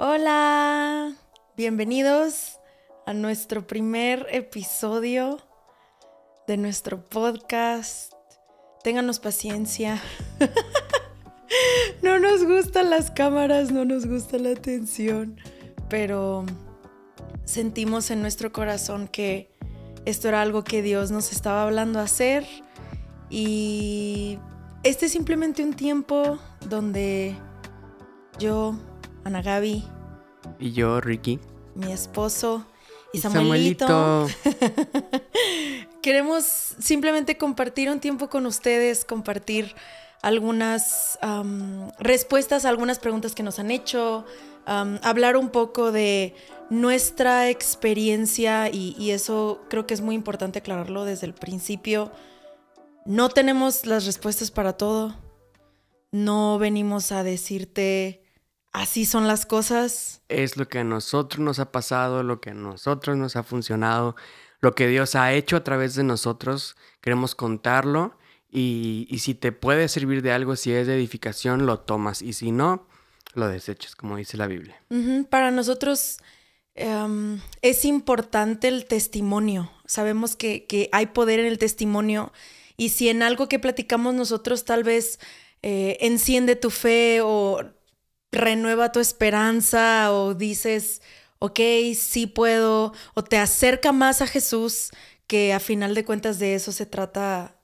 Hola, bienvenidos a nuestro primer episodio de nuestro podcast. Ténganos paciencia. no nos gustan las cámaras, no nos gusta la atención, pero sentimos en nuestro corazón que esto era algo que Dios nos estaba hablando a hacer y este es simplemente un tiempo donde yo Ana Gaby. Y yo, Ricky. Mi esposo. Y, Samuelito. Queremos simplemente compartir un tiempo con ustedes, compartir algunas respuestas a algunas preguntas que nos han hecho, hablar un poco de nuestra experiencia y, eso creo que es muy importante aclararlo desde el principio. No tenemos las respuestas para todo. No venimos a decirte así son las cosas. Es lo que a nosotros nos ha pasado, lo que a nosotros nos ha funcionado, lo que Dios ha hecho a través de nosotros. Queremos contarlo y, si te puede servir de algo, si es de edificación, lo tomas y si no, lo desechas, como dice la Biblia. Para nosotros... Em, es importante el testimonio. Sabemos que, hay poder en el testimonio y si en algo que platicamos nosotros tal vez eh, enciende tu fe o renueva tu esperanza o dices, ok, sí puedo, o te acerca más a Jesús, que a final de cuentas de eso se trata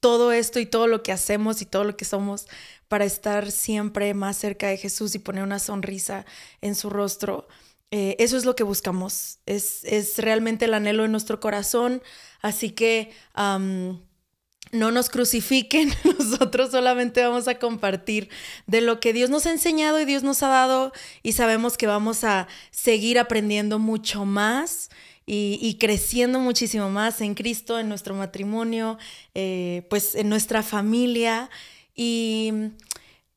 todo esto y todo lo que hacemos y todo lo que somos para estar siempre más cerca de Jesús y poner una sonrisa en su rostro. Eh, eso es lo que buscamos, es, es, realmente el anhelo de nuestro corazón, así que no nos crucifiquen, nosotros solamente vamos a compartir de lo que Dios nos ha enseñado y Dios nos ha dado y sabemos que vamos a seguir aprendiendo mucho más y, creciendo muchísimo más en Cristo, en nuestro matrimonio, eh, pues en nuestra familia. Y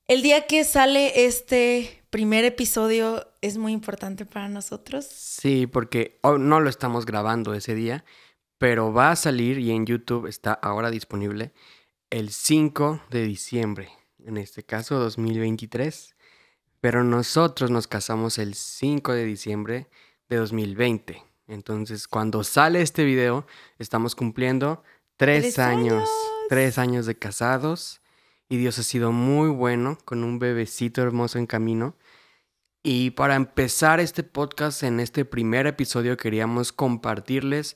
el día que sale este primer episodio es muy importante para nosotros. Sí, porque no lo estamos grabando ese día, pero va a salir y en YouTube está ahora disponible el 5 de diciembre, en este caso 2023, pero nosotros nos casamos el 5 de diciembre de 2020. Entonces, cuando sale este video, estamos cumpliendo tres, años, tres años de casados. Y Dios ha sido muy bueno con un bebecito hermoso en camino. Y para empezar este podcast, en este primer episodio queríamos compartirles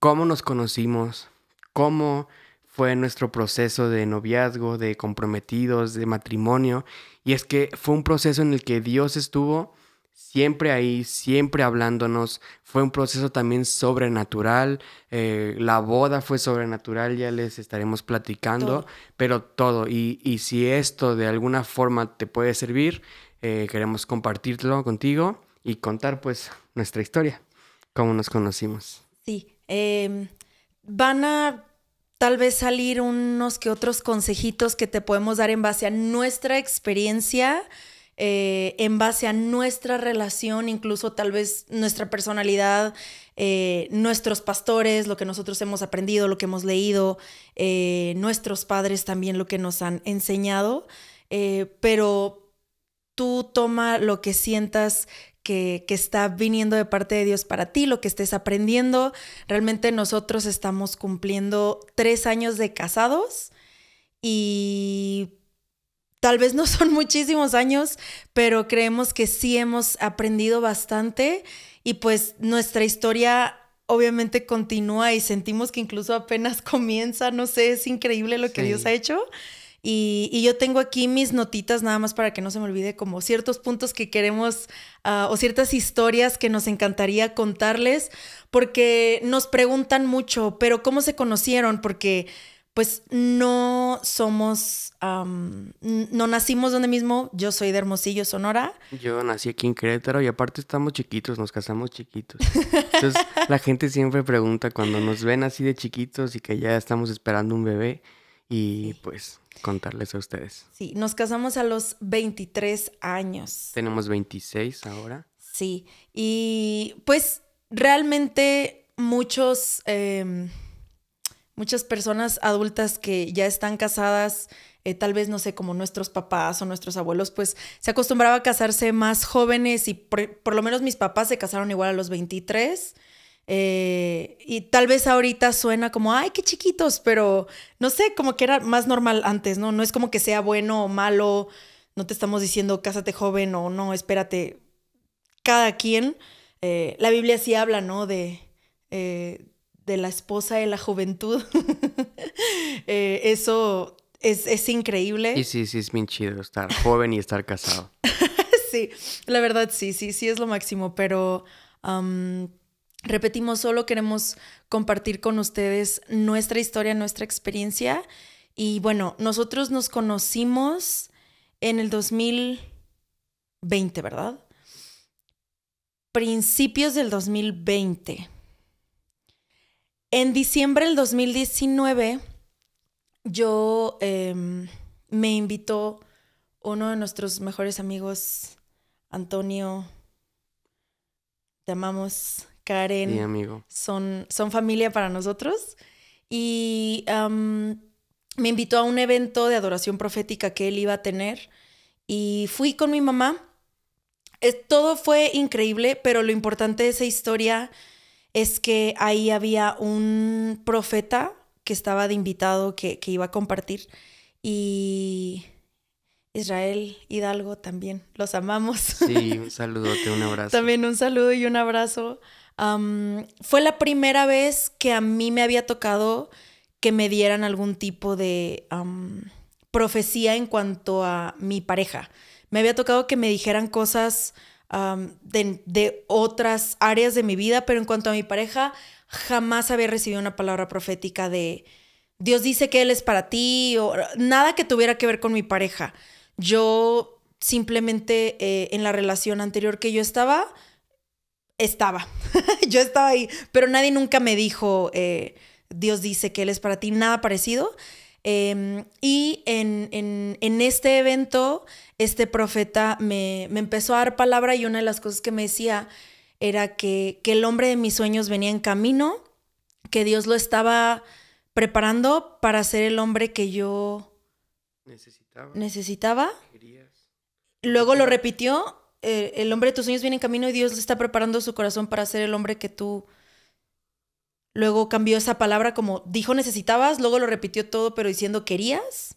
cómo nos conocimos, cómo fue nuestro proceso de noviazgo, de comprometidos, de matrimonio. Y es que fue un proceso en el que Dios estuvo siempre ahí, siempre hablándonos. Fue un proceso también sobrenatural. Eh, la boda fue sobrenatural, ya les estaremos platicando, pero todo. Y, si esto de alguna forma te puede servir, eh, queremos compartirlo contigo y contar pues nuestra historia, cómo nos conocimos. Sí, Em, van a tal vez salir unos que otros consejitos que te podemos dar en base a nuestra experiencia, eh, en base a nuestra relación, incluso tal vez nuestra personalidad, eh, nuestros pastores, lo que nosotros hemos aprendido, lo que hemos leído, eh, nuestros padres también lo que nos han enseñado, pero tú toma lo que sientas que, está viniendo de parte de Dios para ti, lo que estés aprendiendo. Realmente nosotros estamos cumpliendo tres años de casados y tal vez no son muchísimos años, pero creemos que sí hemos aprendido bastante y pues nuestra historia obviamente continúa y sentimos que incluso apenas comienza, no sé, es increíble lo que Dios ha hecho. Y, yo tengo aquí mis notitas nada más para que no se me olvide como ciertos puntos que queremos ah, o ciertas historias que nos encantaría contarles porque nos preguntan mucho, pero ¿cómo se conocieron? Porque pues no somos, no nacimos donde mismo. Yo soy de Hermosillo, Sonora. Yo nací aquí en Querétaro y aparte estamos chiquitos, nos casamos chiquitos. Entonces la gente siempre pregunta cuando nos ven así de chiquitos y que ya estamos esperando un bebé y pues contarles a ustedes. Sí, nos casamos a los 23 años. Tenemos 26 ahora. Sí, y pues realmente muchos, em, muchas personas adultas que ya están casadas, eh, tal vez, no sé, como nuestros papás o nuestros abuelos, pues se acostumbraba a casarse más jóvenes y por, lo menos mis papás se casaron igual a los 23 eh, y tal vez ahorita suena como, ay, qué chiquitos, pero no sé, como que era más normal antes, ¿no? No es como que sea bueno o malo, no te estamos diciendo cásate joven o no, espérate. Cada quien, eh, la Biblia sí habla, ¿no? De, eh, de la esposa de la juventud. eso es, increíble. Y sí, sí, es bien chido estar joven y estar casado. sí, la verdad sí, sí, sí es lo máximo, pero... Repetimos, solo queremos compartir con ustedes nuestra historia, nuestra experiencia. Y bueno, nosotros nos conocimos en el 2020, ¿verdad? Principios del 2020. En diciembre del 2019, yo em, me invitó uno de nuestros mejores amigos, Antonio, te Karen Mi amigo. Son, familia para nosotros. Y me invitó a un evento de adoración profética que él iba a tener. Y fui con mi mamá. todo fue increíble, pero lo importante de esa historia es que ahí había un profeta que estaba de invitado que, iba a compartir. Y Israel Hidalgo también, los amamos. Sí, un saludo saludote, un abrazo. también un saludo y un abrazo fue la primera vez que a mí me había tocado que me dieran algún tipo de profecía en cuanto a mi pareja. Me había tocado que me dijeran cosas de, otras áreas de mi vida, pero en cuanto a mi pareja, jamás había recibido una palabra profética de Dios dice que Él es para ti o nada que tuviera que ver con mi pareja. Yo simplemente eh, en la relación anterior que yo estaba, estaba, yo estaba ahí, pero nadie nunca me dijo, eh, Dios dice que Él es para ti, nada parecido. Em, y en, este evento, este profeta me, empezó a dar palabra y una de las cosas que me decía era que, el hombre de mis sueños venía en camino, que Dios lo estaba preparando para ser el hombre que yo necesitaba. Luego lo repitió eh, el hombre de tus sueños viene en camino y Dios le está preparando su corazón para ser el hombre que tú... Luego cambió esa palabra como dijo necesitabas, luego lo repitió todo, pero diciendo querías.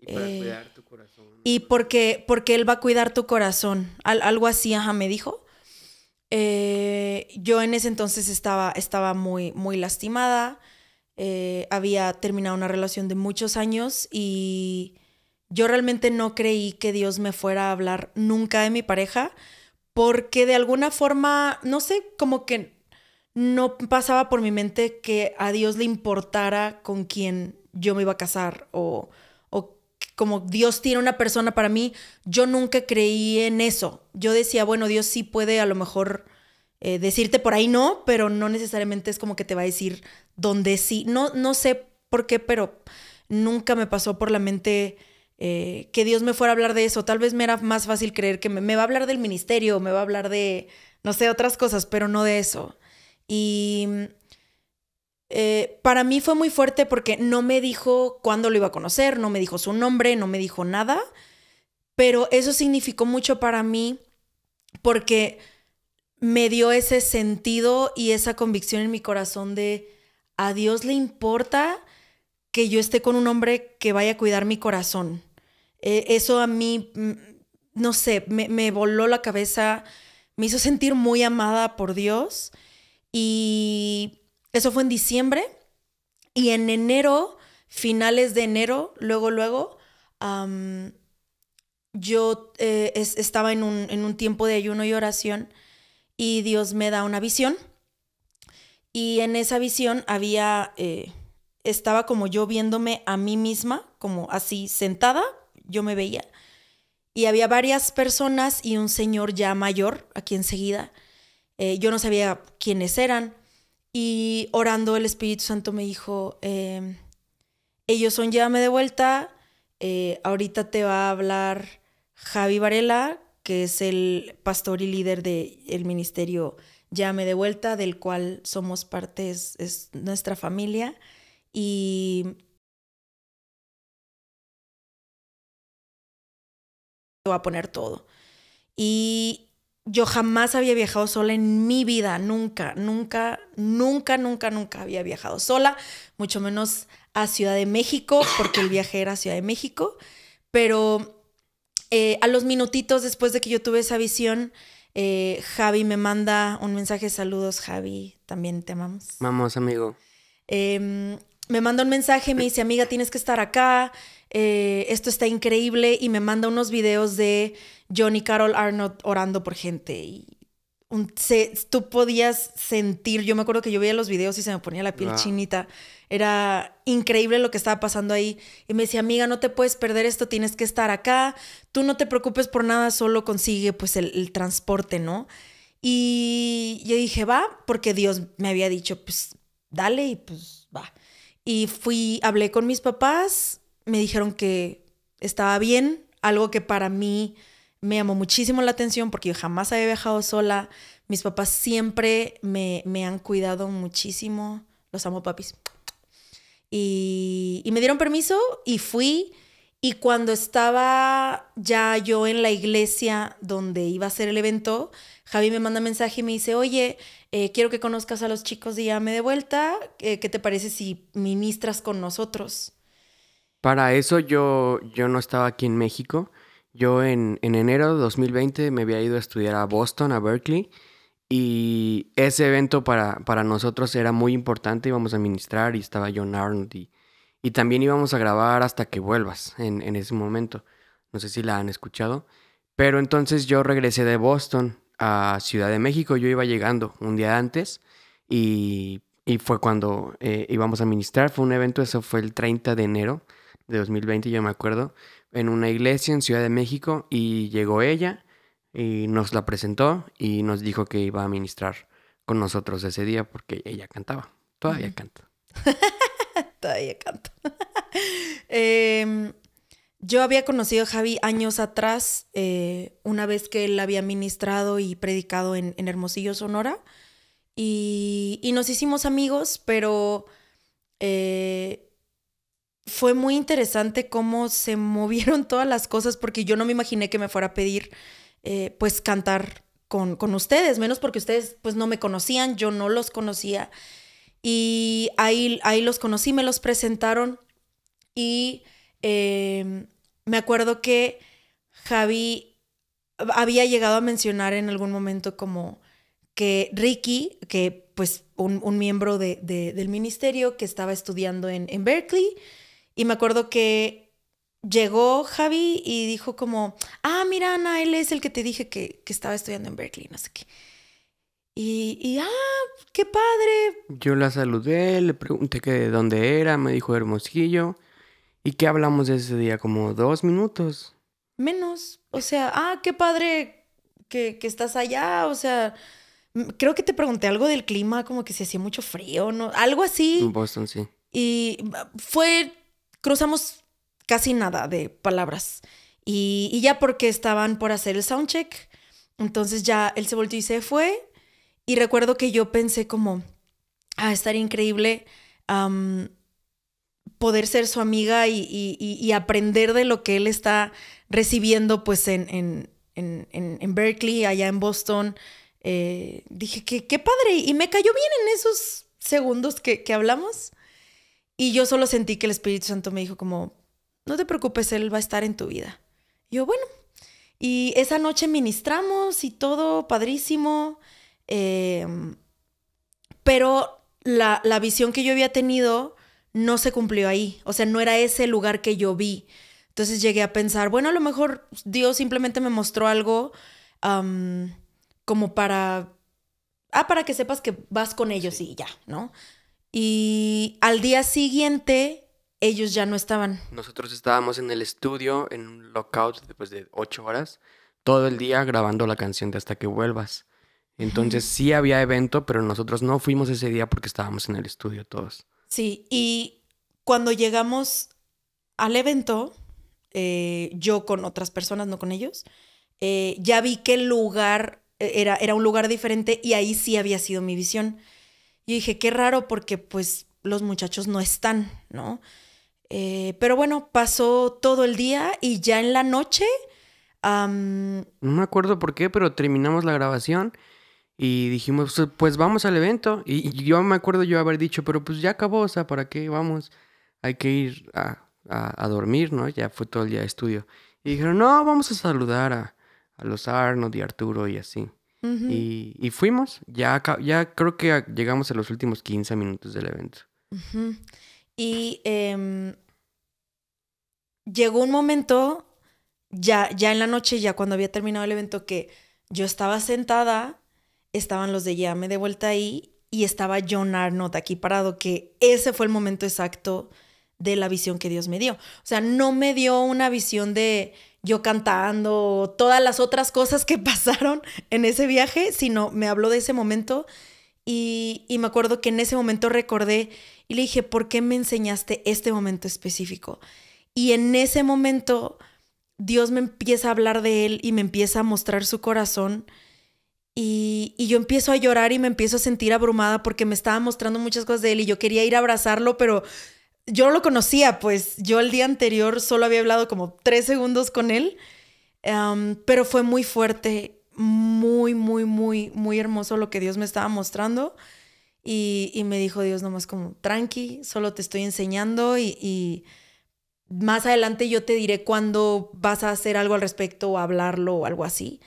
Y para eh, cuidar tu corazón. Y porque, Él va a cuidar tu corazón. algo así, ajá, me dijo. Eh, yo en ese entonces estaba, estaba muy, muy lastimada. había terminado una relación de muchos años y yo realmente no creí que Dios me fuera a hablar nunca de mi pareja, porque de alguna forma, no sé, como que no pasaba por mi mente que a Dios le importara con quién yo me iba a casar o, o como Dios tiene una persona para mí, yo nunca creí en eso. Yo decía, bueno, Dios sí puede a lo mejor eh, decirte por ahí no, pero no necesariamente es como que te va a decir donde sí. No, no sé por qué, pero nunca me pasó por la mente eh, que Dios me fuera a hablar de eso. Tal vez me era más fácil creer que me, va a hablar del ministerio, me va a hablar de, no sé, otras cosas, pero no de eso. Y mm, eh, para mí fue muy fuerte porque no me dijo cuándo lo iba a conocer, no me dijo su nombre, no me dijo nada, pero eso significó mucho para mí porque me dio ese sentido y esa convicción en mi corazón de a Dios le importa que yo esté con un hombre que vaya a cuidar mi corazón. Eh, eso a mí, mm, no sé, me, voló la cabeza, me hizo sentir muy amada por Dios. Y eso fue en diciembre. Y en enero, finales de enero, luego, luego, yo eh, estaba en un, tiempo de ayuno y oración y Dios me da una visión. Y en esa visión había, eh, estaba como yo viéndome a mí misma, como así sentada, yo me veía. Y había varias personas y un señor ya mayor aquí enseguida. Eh, yo no sabía quiénes eran. Y orando el Espíritu Santo me dijo, em, ellos son llévame de vuelta, eh, ahorita te va a hablar Javi Varela, que es el pastor y líder del el ministerio Llame de vuelta, del cual somos parte, es nuestra familia. Y voy a poner todo. Y yo jamás había viajado sola en mi vida, nunca, nunca, nunca, nunca, nunca había viajado sola, mucho menos a Ciudad de México, porque el viaje era a Ciudad de México, pero eh, a los minutitos después de que yo tuve esa visión, eh, Javi me manda un mensaje, saludos Javi, también te amamos. Vamos, amigo. Em, me manda un mensaje, me dice, amiga, tienes que estar acá, eh, esto está increíble y me manda unos videos de John y Carol Arnott orando por gente y tú podías sentir, yo me acuerdo que yo veía los videos y se me ponía la piel chinita, era increíble lo que estaba pasando ahí y me decía, amiga, no te puedes perder esto, tienes que estar acá, tú no te preocupes por nada, solo consigue pues el transporte, ¿no? Y yo dije, va, porque Dios me había dicho, pues dale y pues va. Y fui, hablé con mis papás, me dijeron que estaba bien, algo que para mí me llamó muchísimo la atención porque yo jamás había viajado sola. Mis papás siempre me, han cuidado muchísimo. Los amo, papis. Y, me dieron permiso y fui. Y cuando estaba ya yo en la iglesia donde iba a ser el evento, Javi me manda mensaje y me dice, oye, eh, quiero que conozcas a los chicos de llame de vuelta. Eh, ¿Qué te parece si ministras con nosotros? Para eso yo, no estaba aquí en México. Yo en, enero de 2020 me había ido a estudiar a Boston, a Berkeley, y ese evento para, nosotros era muy importante, íbamos a ministrar y estaba John Arnold y, también íbamos a grabar hasta que vuelvas en, ese momento. No sé si la han escuchado, pero entonces yo regresé de Boston a Ciudad de México, yo iba llegando un día antes y, fue cuando eh, íbamos a ministrar, fue un evento, eso fue el 30 de enero de 2020, yo me acuerdo, en una iglesia en Ciudad de México y llegó ella y nos la presentó y nos dijo que iba a ministrar con nosotros ese día porque ella cantaba, todavía canta. todavía canta. Em, yo había conocido a Javi años atrás, eh, una vez que él había ministrado y predicado en, Hermosillo, Sonora, y, y, nos hicimos amigos, pero... Eh, fue muy interesante cómo se movieron todas las cosas porque yo no me imaginé que me fuera a pedir eh, pues cantar con, ustedes, menos porque ustedes pues no me conocían, yo no los conocía. Y ahí, ahí los conocí, me los presentaron y em, me acuerdo que Javi había llegado a mencionar en algún momento como que Ricky, que pues un, miembro del ministerio que estaba estudiando en, en Berkeley, y me acuerdo que llegó Javi y dijo como, ah, mira, Ana, él es el que te dije que, estaba estudiando en Berkeley, no sé qué. Y, ah, qué padre. Yo la saludé, le pregunté de dónde era, me dijo Hermosillo. ¿Y qué hablamos de ese día? Como dos minutos. Menos. O sea, ah, qué padre que, que estás allá. O sea, creo que te pregunté algo del clima, como que se hacía mucho frío, ¿no? Algo así. En Boston, sí. Y fue cruzamos casi nada de palabras. Y, ya porque estaban por hacer el soundcheck, entonces ya él se volvió y se fue. Y recuerdo que yo pensé como, ah, estaría increíble poder ser su amiga y, aprender de lo que él está recibiendo pues en, en, Berkeley, allá en Boston. Eh, dije que qué padre y me cayó bien en esos segundos que, que hablamos. Y yo solo sentí que el Espíritu Santo me dijo como, no te preocupes, Él va a estar en tu vida. Y yo, bueno. Y esa noche ministramos y todo padrísimo. Em, pero la, visión que yo había tenido no se cumplió ahí. O sea, no era ese lugar que yo vi. Entonces llegué a pensar, bueno, a lo mejor Dios simplemente me mostró algo como para... Ah, para que sepas que vas con ellos y ya, ¿no? Y al día siguiente ellos ya no estaban. Nosotros estábamos en el estudio, en un lockout después de ocho horas, todo el día grabando la canción de Hasta que vuelvas. Entonces sí había evento, pero nosotros no fuimos ese día porque estábamos en el estudio todos. Sí, y cuando llegamos al evento, eh, yo con otras personas, no con ellos, eh, ya vi que el lugar eh, era un lugar diferente y ahí sí había sido mi visión. Y dije, qué raro porque pues los muchachos no están, ¿no? Eh, pero bueno, pasó todo el día y ya en la noche... No me acuerdo por qué, pero terminamos la grabación y dijimos, pues, pues vamos al evento. Y, yo me acuerdo yo haber dicho, pero pues ya acabó, o sea, ¿para qué vamos? Hay que ir a, dormir, ¿no? Ya fue todo el día de estudio. Y dijeron, no, vamos a saludar a, a los Arnold y Arturo y así y, fuimos. Ya, ya creo que llegamos a los últimos 15 minutos del evento. Y em, llegó un momento, ya, ya en la noche, ya cuando había terminado el evento, que yo estaba sentada, estaban los de Llame de vuelta ahí y estaba John Arnott aquí parado, que ese fue el momento exacto de la visión que Dios me dio. O sea, no me dio una visión de yo cantando, todas las otras cosas que pasaron en ese viaje, sino me habló de ese momento y, me acuerdo que en ese momento recordé y le dije, ¿por qué me enseñaste este momento específico? Y en ese momento Dios me empieza a hablar de él y me empieza a mostrar su corazón. Y, y, yo empiezo a llorar y me empiezo a sentir abrumada porque me estaba mostrando muchas cosas de él y yo quería ir a abrazarlo, pero yo lo conocía, pues yo el día anterior solo había hablado como tres segundos con él, em, pero fue muy fuerte, muy, muy, muy, muy hermoso lo que Dios me estaba mostrando. Y, me dijo Dios nomás como, tranqui, solo te estoy enseñando y, más adelante yo te diré cuándo vas a hacer algo al respecto o hablarlo o algo así.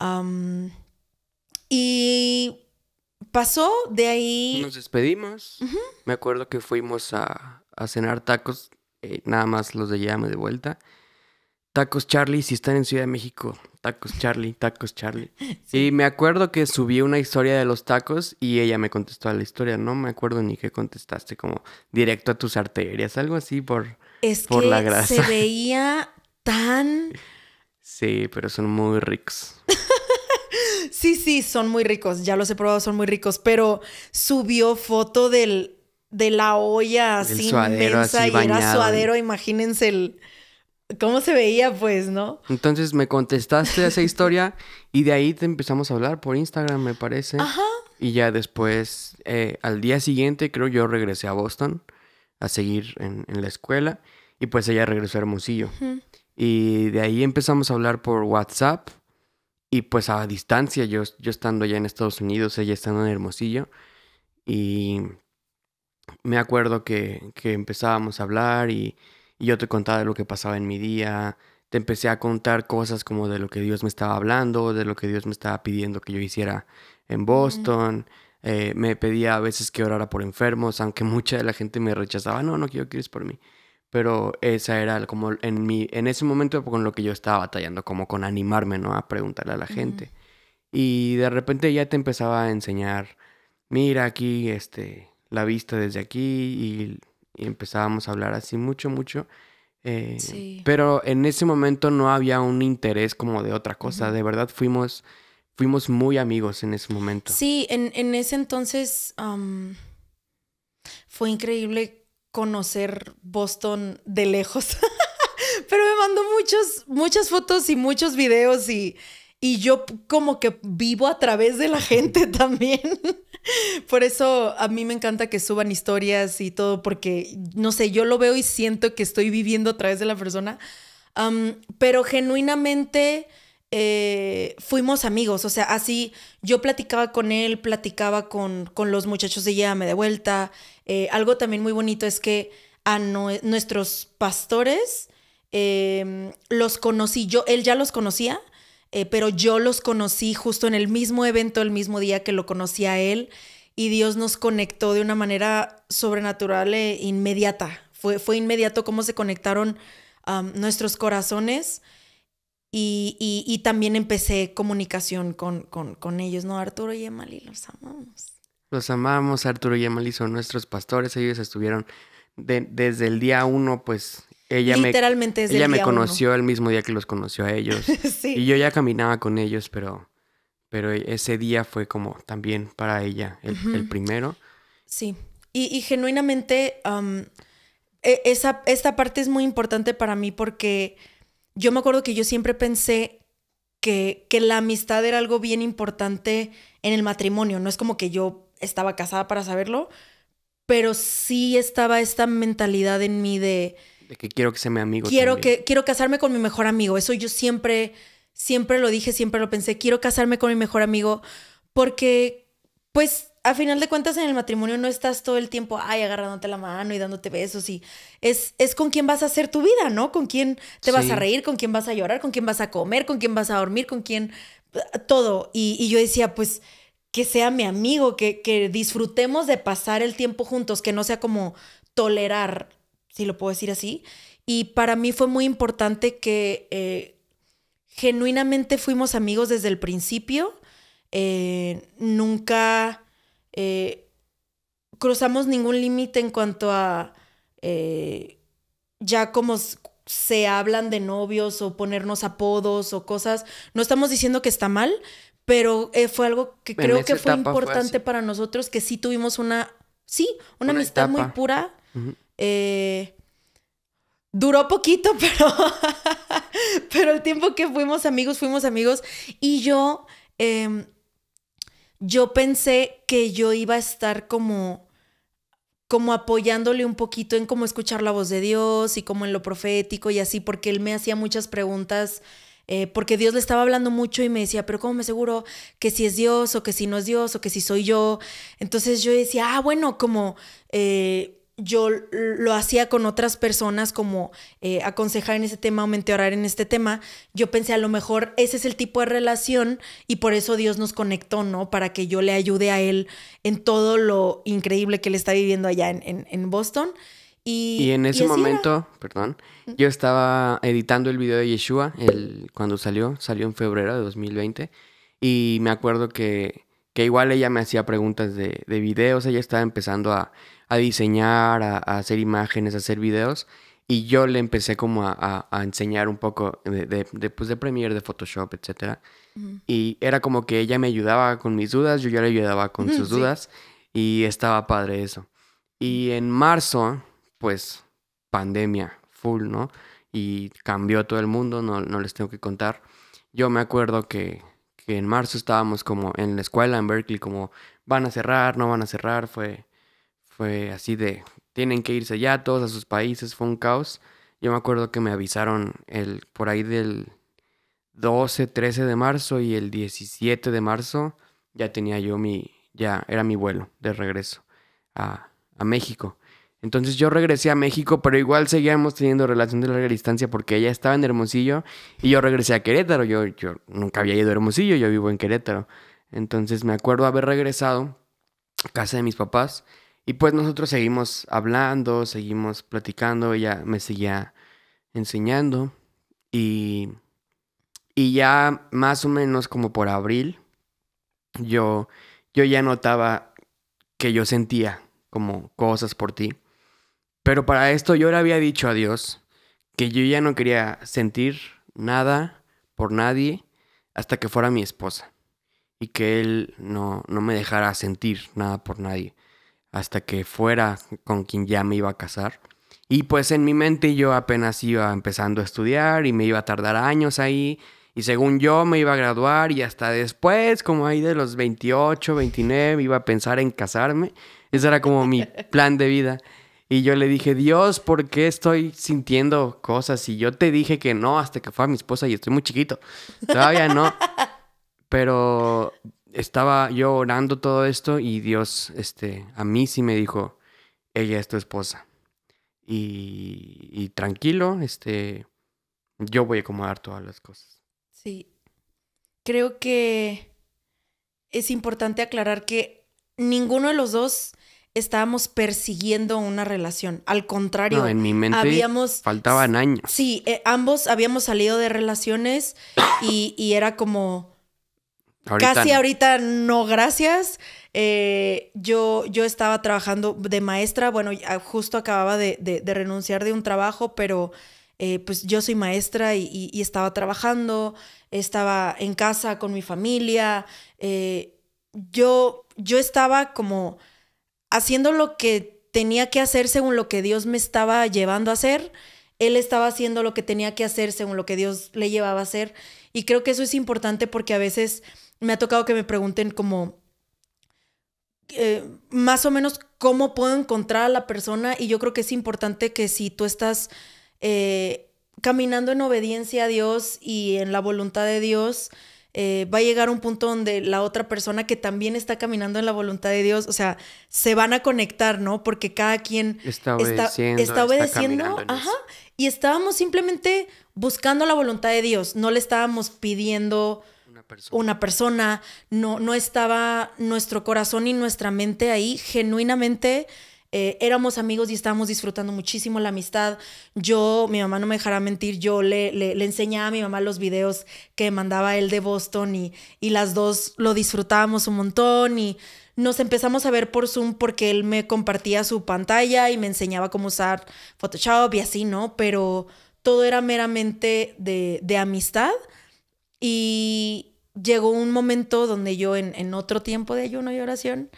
Em, y pasó de ahí. Nos despedimos. Me acuerdo que fuimos a, a cenar tacos, eh, nada más los de llame de vuelta. Tacos Charlie, si están en Ciudad de México, tacos Charlie, tacos Charlie. Y me acuerdo que subí una historia de los tacos y ella me contestó a la historia, no me acuerdo ni qué contestaste, como directo a tus arterias, algo así por, es por que la grasa. Se veía tan... Sí, pero son muy ricos. sí, sí, son muy ricos, ya los he probado, son muy ricos, pero subió foto del de la olla así suadero, así y era suadero, imagínense el cómo se veía, pues, ¿no? Entonces me contestaste esa historia y de ahí te empezamos a hablar por Instagram, me parece. Ajá. Y ya después, eh, al día siguiente, creo yo regresé a Boston a seguir en, la escuela y pues ella regresó a Hermosillo. Y de ahí empezamos a hablar por WhatsApp y pues a distancia, yo, yo estando allá en Estados Unidos, ella estando en Hermosillo. Y me acuerdo que, que empezábamos a hablar y, yo te contaba de lo que pasaba en mi día, te empecé a contar cosas como de lo que Dios me estaba hablando, de lo que Dios me estaba pidiendo que yo hiciera en Boston. Eh, me pedía a veces que orara por enfermos, aunque mucha de la gente me rechazaba, no, no quiero que por mí. Pero esa era como en, mi, en ese momento con lo que yo estaba batallando, como con animarme, ¿no? A preguntarle a la gente. Y de repente ya te empezaba a enseñar, mira aquí, este, la vista desde aquí y, empezábamos a hablar así mucho, mucho. Eh, pero en ese momento no había un interés como de otra cosa. De verdad fuimos, fuimos muy amigos en ese momento. Sí, en, ese entonces fue increíble conocer Boston de lejos. pero me mandó muchos, muchas fotos y muchos videos y, y yo como que vivo a través de la gente también. Por eso a mí me encanta que suban historias y todo, porque, no sé, yo lo veo y siento que estoy viviendo a través de la persona. pero genuinamente eh, fuimos amigos, o sea, así yo platicaba con él, platicaba con, con los muchachos de Llévame de vuelta. Eh, algo también muy bonito es que a nuestros pastores em, los conocí, yo, él ya los conocía, eh, pero yo los conocí justo en el mismo evento, el mismo día que lo conocí a él, y Dios nos conectó de una manera sobrenatural e inmediata. Fue, fue inmediato cómo se conectaron um, nuestros corazones. Y, también empecé comunicación con, ellos, ¿no? Arturo y Emali, los amamos. Los amamos, Arturo y Emali son nuestros pastores, ellos estuvieron desde el día uno, pues ella Literalmente me, Ella me conoció el mismo día que los conoció a ellos. Y yo ya caminaba con ellos, pero, pero e, ese día fue como también para ella el, primero. Sí. Y, genuinamente, e, esa, esta parte es muy importante para mí porque yo me acuerdo que yo siempre pensé que, que la amistad era algo bien importante en el matrimonio. No es como que yo estaba casada para saberlo, pero sí estaba esta mentalidad en mí de de que quiero que sea mi amigo. Quiero, que, quiero casarme con mi mejor amigo. Eso yo siempre, siempre lo dije, siempre lo pensé. Quiero casarme con mi mejor amigo porque, pues, a final de cuentas en el matrimonio no estás todo el tiempo, ay, agarrándote la mano y dándote besos y es, es con quién vas a hacer tu vida, ¿no? Con quién te vas a reír, con quién vas a llorar, con quién vas a comer, con quién vas a dormir, con quién, ah, todo. Y, yo decía, pues, que sea mi amigo, que, que disfrutemos de pasar el tiempo juntos, que no sea como tolerar si lo puedo decir así. Y para mí fue muy importante que eh, genuinamente fuimos amigos desde el principio. Eh, nunca eh, cruzamos ningún límite en cuanto a ya como se hablan de novios o ponernos apodos o cosas. No estamos diciendo que está mal, pero fue algo que creo que fue importante para nosotros, que sí tuvimos una, sí, una, amistad muy pura. Eh, duró poquito, pero, pero el tiempo que fuimos amigos, fuimos amigos. Y yo, em, yo pensé que yo iba a estar como como apoyándole un poquito en cómo escuchar la voz de Dios y como en lo profético y así, porque él me hacía muchas preguntas, eh, porque Dios le estaba hablando mucho y me decía, pero ¿cómo me aseguro que si es Dios o que si no es Dios o que si soy yo? Entonces yo decía, ah, bueno, como eh, yo lo hacía con otras personas como eh, aconsejar en ese tema o mentorar en este tema, yo pensé a lo mejor ese es el tipo de relación y por eso Dios nos conectó, ¿no? Para que yo le ayude a él en todo lo increíble que él está viviendo allá en, Boston. Y, en ese momento, perdón, yo estaba editando el video de Yeshua el, cuando salió, salió en febrero de 2020 y me acuerdo que, que igual ella me hacía preguntas de, de videos, ella estaba empezando a a diseñar, a, hacer imágenes, a hacer videos. Y yo le empecé como a, enseñar un poco de, de, pues, Premiere, de Photoshop, etc. Y era como que ella me ayudaba con mis dudas, yo ya le ayudaba con sus dudas. Y estaba padre eso. Y en marzo, pues pandemia, full, ¿no? Y cambió todo el mundo, no, les tengo que contar. Yo me acuerdo que, que en marzo estábamos como en la escuela, en Berkeley, como van a cerrar, no van a cerrar, fue fue así de, tienen que irse ya todos a sus países, fue un caos. Yo me acuerdo que me avisaron el, por ahí del 12, 13 de marzo y el 17 de marzo ya tenía yo mi, ya era mi vuelo de regreso a, a México. Entonces yo regresé a México, pero igual seguíamos teniendo relación de larga distancia porque ella estaba en Hermosillo y yo regresé a Querétaro. Yo, yo nunca había ido a Hermosillo, yo vivo en Querétaro. Entonces me acuerdo haber regresado a casa de mis papás y pues nosotros seguimos hablando, seguimos platicando, ella me seguía enseñando y, y ya más o menos como por abril yo, yo ya notaba que yo sentía como cosas por ti. Pero para esto yo le había dicho a Dios que yo ya no quería sentir nada por nadie hasta que fuera mi esposa y que él no me dejara sentir nada por nadie hasta que fuera con quien ya me iba a casar. Y pues en mi mente yo apenas iba empezando a estudiar y me iba a tardar años ahí. Y según yo me iba a graduar y hasta después, como ahí de los 28, 29, iba a pensar en casarme. Ese era como mi plan de vida. Y yo le dije, Dios, ¿por qué estoy sintiendo cosas? Y yo te dije que no hasta que fue a mi esposa y estoy muy chiquito. Todavía no. Pero estaba yo orando todo esto y Dios este, a mí sí me dijo, ella es tu esposa. Y, tranquilo, este, yo voy a acomodar todas las cosas. Sí, creo que es importante aclarar que ninguno de los dos estábamos persiguiendo una relación. Al contrario, en mi mente habíamos, faltaban años. Sí, eh, ambos habíamos salido de relaciones y era como Casi ahorita no, gracias. Eh, yo, yo estaba trabajando de maestra, bueno, justo acababa de, renunciar de un trabajo, pero eh, pues yo soy maestra y, estaba trabajando, estaba en casa con mi familia, eh, yo, yo estaba como haciendo lo que tenía que hacer según lo que Dios me estaba llevando a hacer, él estaba haciendo lo que tenía que hacer según lo que Dios le llevaba a hacer, y creo que eso es importante porque a veces me ha tocado que me pregunten como eh, más o menos cómo puedo encontrar a la persona y yo creo que es importante que si tú estás eh, caminando en obediencia a Dios y en la voluntad de Dios, eh, va a llegar un punto donde la otra persona que también está caminando en la voluntad de Dios, o sea, se van a conectar, ¿no? Porque cada quien está obedeciendo. y estábamos simplemente buscando la voluntad de Dios, no le estábamos pidiendo una persona, no, no estaba nuestro corazón y nuestra mente ahí. Genuinamente eh, éramos amigos y estábamos disfrutando muchísimo la amistad. Yo, mi mamá no me dejará mentir, yo le, le, enseñaba a mi mamá los videos que mandaba él de Boston y, las dos lo disfrutábamos un montón y nos empezamos a ver por Zoom porque él me compartía su pantalla y me enseñaba cómo usar Photoshop y así, ¿no? Pero todo era meramente de, de amistad y, llegó un momento donde yo en, otro tiempo de ayuno y oración,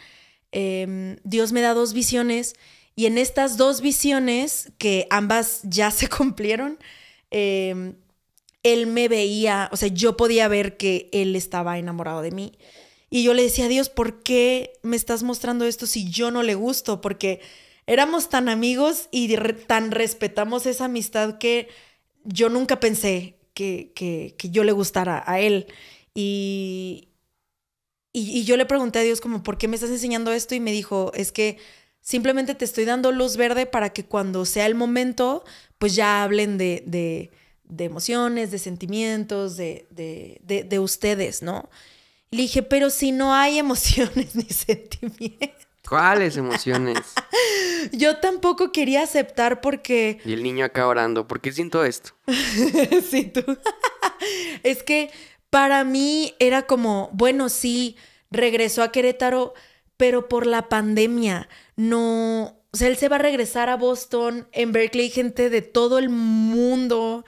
em, Dios me da dos visiones y en estas dos visiones, que ambas ya se cumplieron, em, él me veía, o sea, yo podía ver que él estaba enamorado de mí. Y yo le decía a Dios, ¿por qué me estás mostrando esto si yo no le gusto? Porque éramos tan amigos y tan respetamos esa amistad que yo nunca pensé que, que, que yo le gustara a él. Y, yo le pregunté a Dios como, ¿por qué me estás enseñando esto? Y me dijo, es que simplemente te estoy dando luz verde para que cuando sea el momento, pues ya hablen de, emociones, de sentimientos, de, de, ustedes, ¿no? Y le dije, pero si no hay emociones ni sentimientos. ¿Cuáles emociones? Yo tampoco quería aceptar porque... Y el niño acá orando, ¿por qué siento esto? sí, tú. es que para mí era como, bueno, sí, regresó a Querétaro, pero por la pandemia, no, o sea, él se va a regresar a Boston, en Berkeley gente de todo el mundo,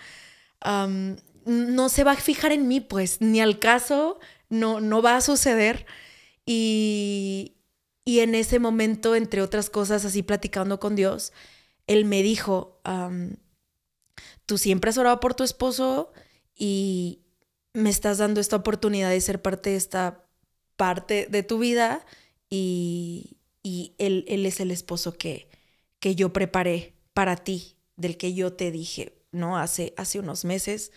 no se va a fijar en mí, pues, ni al caso, no, no va a suceder. Y, en ese momento, entre otras cosas, así platicando con Dios, Él me dijo, tú siempre has orado por tu esposo y, me estás dando esta oportunidad de ser parte de esta parte de tu vida y, y él, es el esposo que, que yo preparé para ti, del que yo te dije, ¿no? Hace, hace unos meses.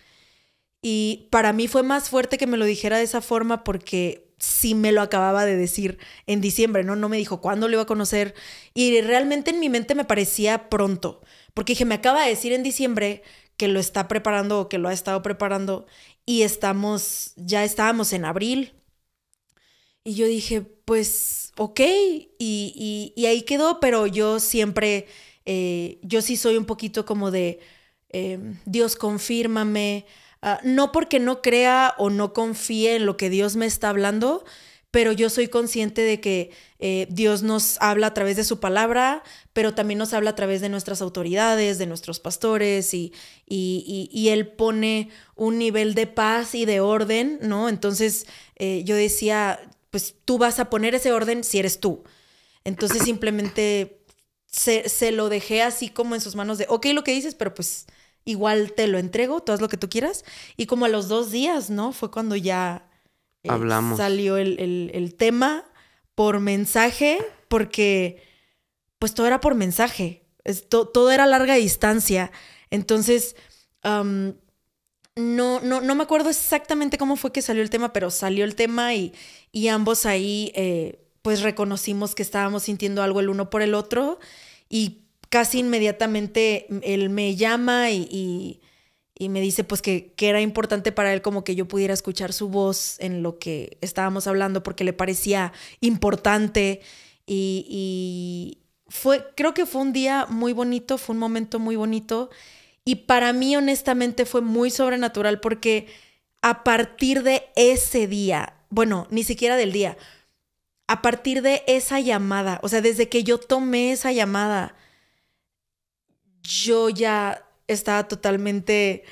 Y para mí fue más fuerte que me lo dijera de esa forma porque sí me lo acababa de decir en diciembre, ¿no? No me dijo cuándo lo iba a conocer. Y realmente en mi mente me parecía pronto, porque dije, me acaba de decir en diciembre que lo está preparando o que lo ha estado preparando y estamos, ya estábamos en abril. Y yo dije, pues, ok, y, ahí quedó, pero yo siempre, eh, yo sí soy un poquito como de, em, Dios, confírmame. Ah, no porque no crea o no confíe en lo que Dios me está hablando, pero yo soy consciente de que eh, Dios nos habla a través de su palabra, pero también nos habla a través de nuestras autoridades, de nuestros pastores, y, y, Él pone un nivel de paz y de orden, ¿no? Entonces eh, yo decía, pues tú vas a poner ese orden si eres tú. Entonces simplemente se, lo dejé así como en sus manos de, ok, lo que dices, pero pues igual te lo entrego, tú haz lo que tú quieras. Y como a los dos días, ¿no? Fue cuando ya eh, Hablamos. salió el, el, el tema por mensaje, porque pues todo era por mensaje, todo era larga distancia. Entonces, no, no, me acuerdo exactamente cómo fue que salió el tema, pero salió el tema y, ambos ahí eh, pues reconocimos que estábamos sintiendo algo el uno por el otro y casi inmediatamente mm, él me llama y y me dice pues que, que, era importante para él como que yo pudiera escuchar su voz en lo que estábamos hablando porque le parecía importante y, y, fue, creo que fue un día muy bonito, fue un momento muy bonito y para mí honestamente fue muy sobrenatural porque a partir de ese día, bueno, ni siquiera del día, a partir de esa llamada, o sea, desde que yo tomé esa llamada, yo ya estaba totalmente...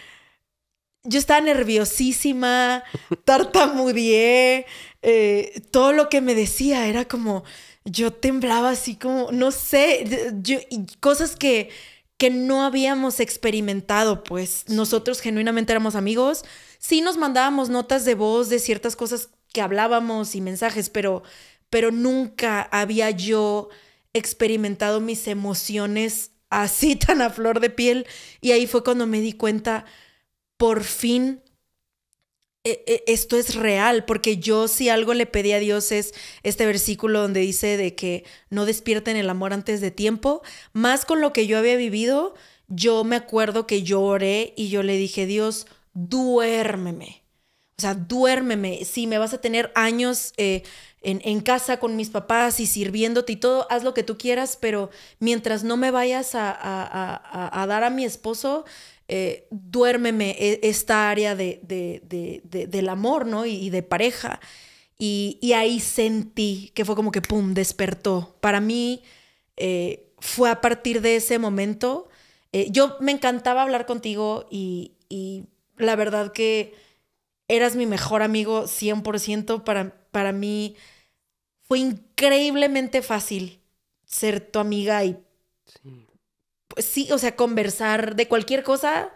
Yo estaba nerviosísima, tartamudeé, eh, todo lo que me decía era como, yo temblaba así como, no sé, cosas que, que no habíamos experimentado, pues nosotros genuinamente éramos amigos, sí nos mandábamos notas de voz de ciertas cosas que hablábamos y mensajes, pero, pero nunca había yo experimentado mis emociones así tan a flor de piel. Y ahí fue cuando me di cuenta, por fin, e, e, esto es real, porque yo si algo le pedí a Dios es este versículo donde dice de que no despierten el amor antes de tiempo, más con lo que yo había vivido, yo me acuerdo que yo oré y yo le dije, Dios, duérmeme. O sea, duérmeme. Si me vas a tener años eh, en, casa con mis papás y sirviéndote y todo, haz lo que tú quieras, pero mientras no me vayas a, dar a mi esposo, eh, duérmeme e, esta área de, de, de, del amor, ¿no? Y, de pareja. Y, ahí sentí que fue como que, ¡pum!, despertó. Para mí eh, fue a partir de ese momento. Eh, yo me encantaba hablar contigo y, y, la verdad que eras mi mejor amigo 100% para, para mí fue increíblemente fácil ser tu amiga y... Sí. Pues o sea, conversar de cualquier cosa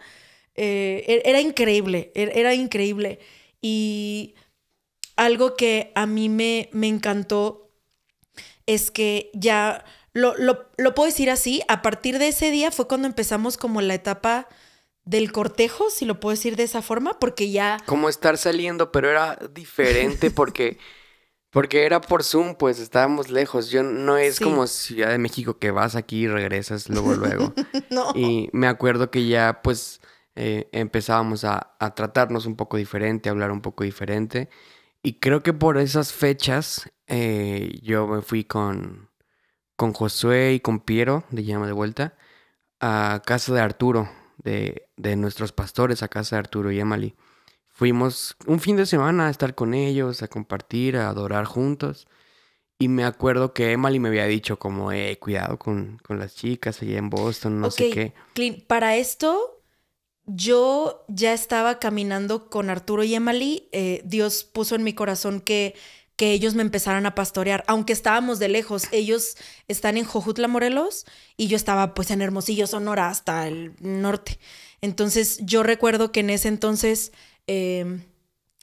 eh, e-, era increíble, e-, era increíble. Y algo que a mí me, me encantó es que ya lo, lo, puedo decir así, a partir de ese día fue cuando empezamos como la etapa del cortejo, si lo puedo decir de esa forma, porque ya... Como estar saliendo, pero era diferente porque porque era por Zoom, pues estábamos lejos. Yo no es como Ciudad de México que vas aquí y regresas luego luego. no. Y me acuerdo que ya pues eh, empezábamos a, a, tratarnos un poco diferente, a hablar un poco diferente. Y creo que por esas fechas eh, yo me fui con, con Josué y con Piero, de llama de vuelta, a casa de Arturo, de, de nuestros pastores, a casa de Arturo y Emily fuimos un fin de semana a estar con ellos, a compartir, a adorar juntos. Y me acuerdo que Emily me había dicho como, eh, cuidado con, con las chicas allá en Boston, no sé qué. Clint, para esto, yo ya estaba caminando con Arturo y Emily. Eh, Dios puso en mi corazón que, que ellos me empezaran a pastorear, aunque estábamos de lejos. Ellos están en Jojutla, Morelos, y yo estaba pues en Hermosillo, Sonora, hasta el norte. Entonces yo recuerdo que en ese entonces Em,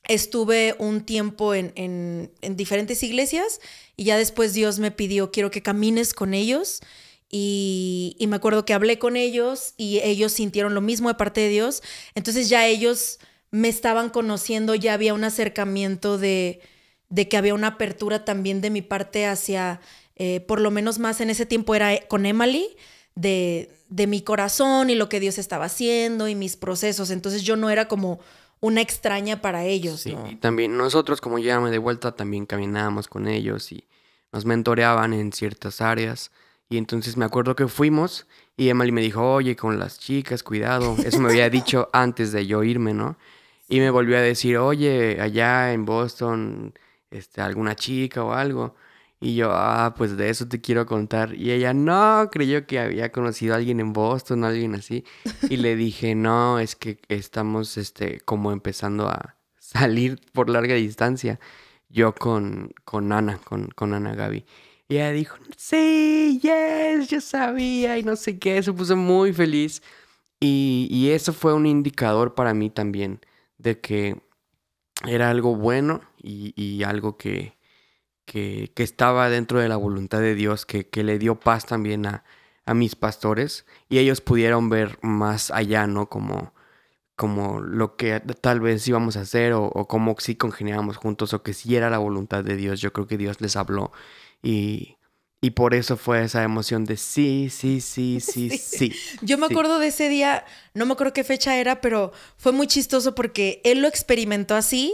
estuve un tiempo en, diferentes iglesias y ya después Dios me pidió, quiero que camines con ellos. Y, me acuerdo que hablé con ellos y ellos sintieron lo mismo de parte de Dios. Entonces ya ellos me estaban conociendo, ya había un acercamiento de, de que había una apertura también de mi parte hacia, eh, por lo menos más en ese tiempo era eh, con Emily, de, de mi corazón y lo que Dios estaba haciendo y mis procesos. Entonces yo no era como una extraña para ellos. ¿no? y también nosotros como llegamos de vuelta también caminábamos con ellos y nos mentoreaban en ciertas áreas. Y entonces me acuerdo que fuimos y Emily me dijo, oye, con las chicas, cuidado. Eso me había dicho antes de yo irme, ¿no? Y me volvió a decir, oye, allá en Boston, este, alguna chica o algo. Y yo, ah, pues de eso te quiero contar. Y ella, no, creyó que había conocido a alguien en Boston, alguien así. Y le dije, no, es que estamos, este, como empezando a salir por larga distancia. Yo con, con Ana, con, con Ana Gaby. Y ella dijo, sí, yes, yo sabía y no sé qué, se puso muy feliz. Y, eso fue un indicador para mí también de que era algo bueno y algo que, que, estaba dentro de la voluntad de Dios, que, le dio paz también a, mis pastores y ellos pudieron ver más allá, ¿no? Como, como lo que tal vez íbamos a hacer o, o cómo sí congeniábamos juntos o que sí era la voluntad de Dios. Yo creo que Dios les habló y, por eso fue esa emoción de sí, sí, sí, sí, sí. Yo me acuerdo de ese día, no me acuerdo qué fecha era, pero fue muy chistoso porque él lo experimentó así,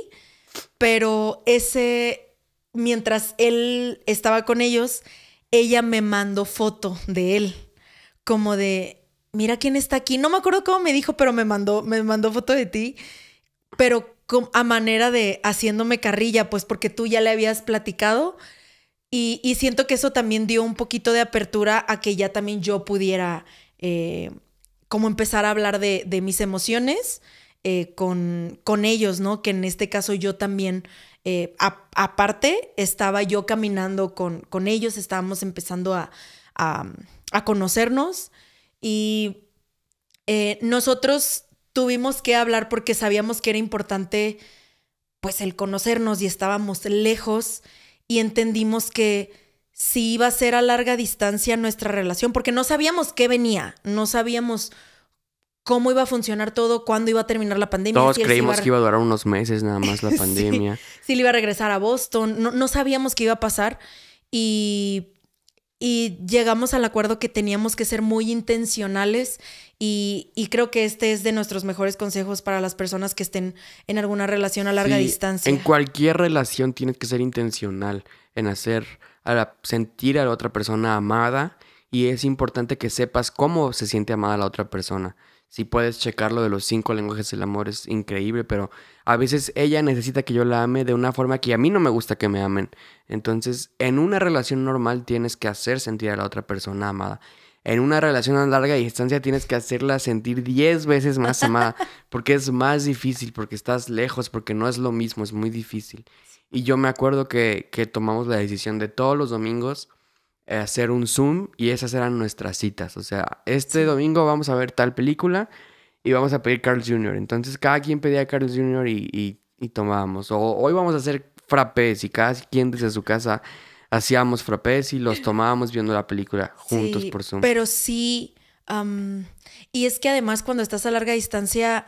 pero ese mientras él estaba con ellos, ella me mandó foto de él, como de, mira quién está aquí. No me acuerdo cómo me dijo, pero me mandó, me mandó foto de ti, pero a manera de haciéndome carrilla, pues porque tú ya le habías platicado. Y, siento que eso también dio un poquito de apertura a que ya también yo pudiera eh, como empezar a hablar de, mis emociones eh, con, con ellos, ¿no? Que en este caso yo también eh, aparte, estaba yo caminando con, ellos, estábamos empezando a, conocernos y eh, nosotros tuvimos que hablar porque sabíamos que era importante pues el conocernos y estábamos lejos y entendimos que si iba a ser a larga distancia nuestra relación, porque no sabíamos qué venía, no sabíamos cómo iba a funcionar todo, cuándo iba a terminar la pandemia. Todos creímos que iba a durar unos meses nada más la pandemia. sí, si le iba a regresar a Boston, no, sabíamos qué iba a pasar y, llegamos al acuerdo que teníamos que ser muy intencionales y, creo que este es de nuestros mejores consejos para las personas que estén en alguna relación a larga distancia. En cualquier relación tienes que ser intencional en hacer, a sentir a la otra persona amada. Y es importante que sepas cómo se siente amada la otra persona si puedes checar lo de los cinco lenguajes del amor, es increíble, pero a veces ella necesita que yo la ame de una forma que a mí no me gusta que me amen. Entonces, en una relación normal tienes que hacer sentir a la otra persona amada. En una relación a larga distancia tienes que hacerla sentir diez veces más amada, porque es más difícil, porque estás lejos, porque no es lo mismo, es muy difícil. Y yo me acuerdo que, que tomamos la decisión de todos los domingos eh, hacer un Zoom y esas eran nuestras citas. O sea, este domingo vamos a ver tal película y vamos a pedir Carl Jr. Entonces cada quien pedía Carlos Carl Jr. y, tomábamos. O hoy vamos a hacer frappés y cada quien desde su casa hacíamos frappés y los tomábamos viendo la película juntos por Zoom. Pero sí, y es que además cuando estás a larga distancia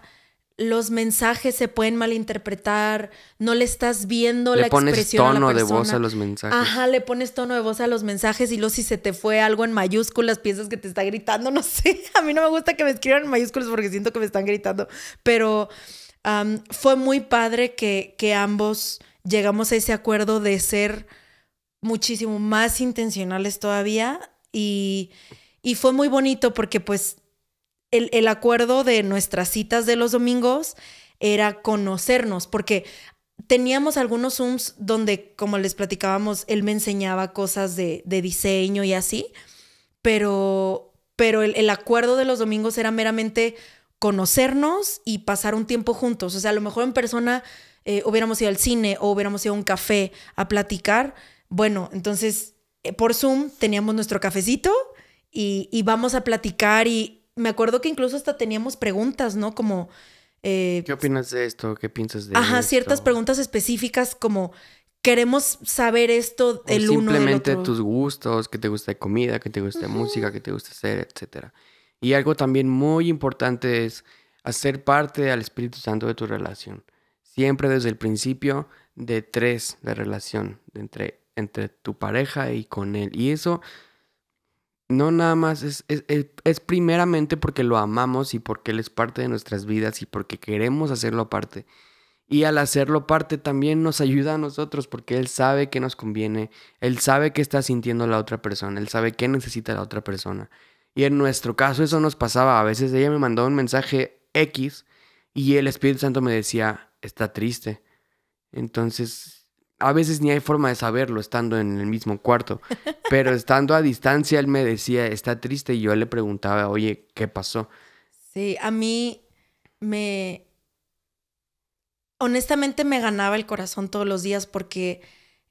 los mensajes se pueden malinterpretar, no le estás viendo le la expresión. Le pones tono de voz a los mensajes. Ajá, le pones tono de voz a los mensajes y luego si se te fue algo en mayúsculas, piensas que te está gritando, no sé. A mí no me gusta que me escriban en mayúsculas porque siento que me están gritando, pero fue muy padre que, que ambos llegamos a ese acuerdo de ser muchísimo más intencionales todavía y, y fue muy bonito porque pues el, acuerdo de nuestras citas de los domingos era conocernos, porque teníamos algunos Zooms donde, como les platicábamos, él me enseñaba cosas de, diseño y así, pero, pero el, acuerdo de los domingos era meramente conocernos y pasar un tiempo juntos. O sea, a lo mejor en persona eh, hubiéramos ido al cine o hubiéramos ido a un café a platicar. Bueno, entonces eh, por Zoom teníamos nuestro cafecito y, y a platicar y me acuerdo que incluso hasta teníamos preguntas, ¿no? Como... Eh, ¿Qué opinas de esto? ¿Qué piensas de Ajá, ciertas preguntas específicas como queremos saber esto el del Simplemente tus gustos, que te gusta de comida, que te gusta de música, que te gusta hacer, etc. Y algo también muy importante es hacer parte al Espíritu Santo de tu relación. Siempre desde el principio de tres, la relación entre, entre tu pareja y con él. Y eso no nada más es, es, eh, es, primeramente porque lo amamos y porque Él es parte de nuestras vidas y porque queremos hacerlo parte. Y al hacerlo parte también nos ayuda a nosotros porque Él sabe que nos conviene, Él sabe qué está sintiendo la otra persona, Él sabe qué necesita la otra persona. Y en nuestro caso eso nos pasaba. A veces ella me mandó un mensaje X y el Espíritu Santo me decía, está triste. Entonces a veces ni hay forma de saberlo estando en el mismo cuarto, pero estando a distancia él me decía, está triste y yo le preguntaba, oye, ¿qué pasó? Sí, a mí me... Honestamente me ganaba el corazón todos los días porque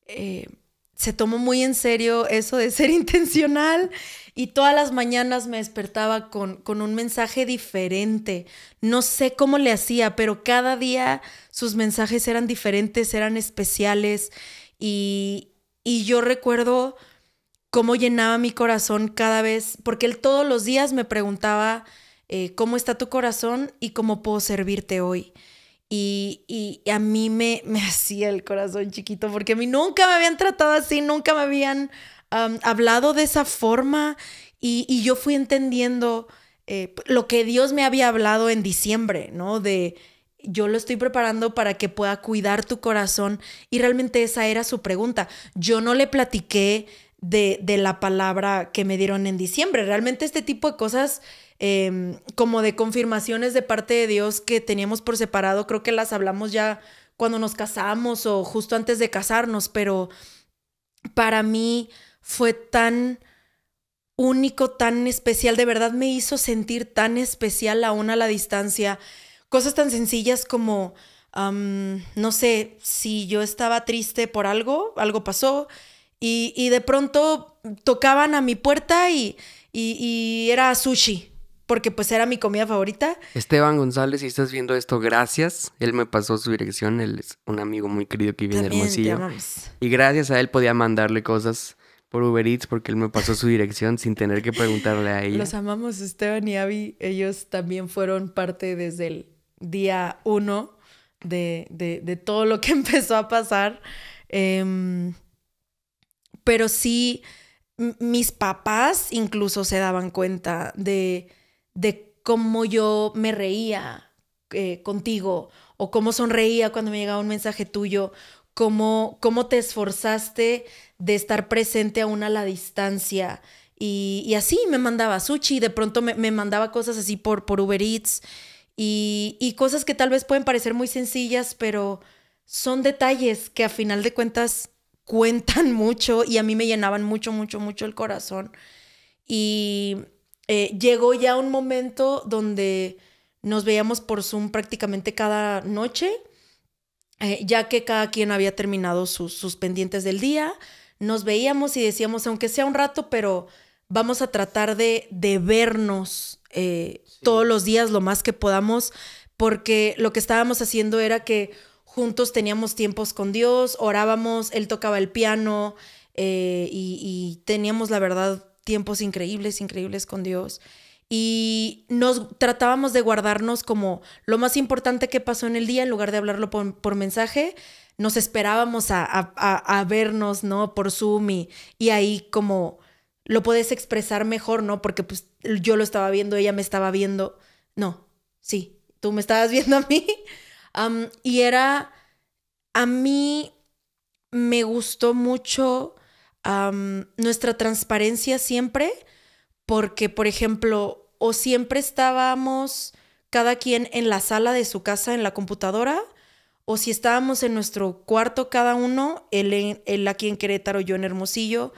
eh, se tomó muy en serio eso de ser intencional y todas las mañanas me despertaba con, un mensaje diferente. No sé cómo le hacía, pero cada día sus mensajes eran diferentes, eran especiales y, yo recuerdo cómo llenaba mi corazón cada vez, porque él todos los días me preguntaba eh, cómo está tu corazón y cómo puedo servirte hoy. Y, a mí me, me hacía el corazón chiquito porque a mí nunca me habían tratado así, nunca me habían hablado de esa forma y, yo fui entendiendo eh, lo que Dios me había hablado en diciembre, ¿no? De yo lo estoy preparando para que pueda cuidar tu corazón y realmente esa era su pregunta. Yo no le platiqué de, de la palabra que me dieron en diciembre, realmente este tipo de cosas Em, como de confirmaciones de parte de Dios que teníamos por separado, creo que las hablamos ya cuando nos casamos o justo antes de casarnos, pero para mí fue tan único, tan especial, de verdad me hizo sentir tan especial aún a la distancia. Cosas tan sencillas como, no sé, si yo estaba triste por algo, algo pasó, y, de pronto tocaban a mi puerta y era sushi porque pues era mi comida favorita. Esteban González, si estás viendo esto, gracias. Él me pasó su dirección, él es un amigo muy querido que vive en Hermosillo. Y gracias a él podía mandarle cosas por Uber Eats porque él me pasó su dirección sin tener que preguntarle a ella. Los amamos, Esteban y Abby. Ellos también fueron parte desde el día uno de, todo lo que empezó a pasar. Em, pero sí, mis papás incluso se daban cuenta de de cómo yo me reía eh, contigo o cómo sonreía cuando me llegaba un mensaje tuyo, cómo, cómo te esforzaste de estar presente aún a la distancia. Y, así me mandaba sushi, de pronto me, mandaba cosas así por, por Uber Eats y, y cosas que tal vez pueden parecer muy sencillas, pero son detalles que a final de cuentas cuentan mucho y a mí me llenaban mucho, mucho, mucho el corazón. Y eh, llegó ya un momento donde nos veíamos por Zoom prácticamente cada noche, eh, ya que cada quien había terminado sus, pendientes del día. Nos veíamos y decíamos, aunque sea un rato, pero vamos a tratar de, vernos eh, todos los días lo más que podamos, porque lo que estábamos haciendo era que juntos teníamos tiempos con Dios, orábamos, él tocaba el piano y, y teníamos la verdad tiempos increíbles, increíbles con Dios. Y nos tratábamos de guardarnos como lo más importante que pasó en el día, en lugar de hablarlo por, mensaje, nos esperábamos a, vernos, ¿no? Por Zoom y, ahí como lo puedes expresar mejor, ¿no? Porque pues yo lo estaba viendo, ella me estaba viendo. No, sí, tú me estabas viendo a mí. y era, a mí me gustó mucho nuestra transparencia siempre, porque, por ejemplo, o siempre estábamos cada quien en la sala de su casa en la computadora, o si estábamos en nuestro cuarto cada uno, él, en, quien aquí en Querétaro, yo en Hermosillo,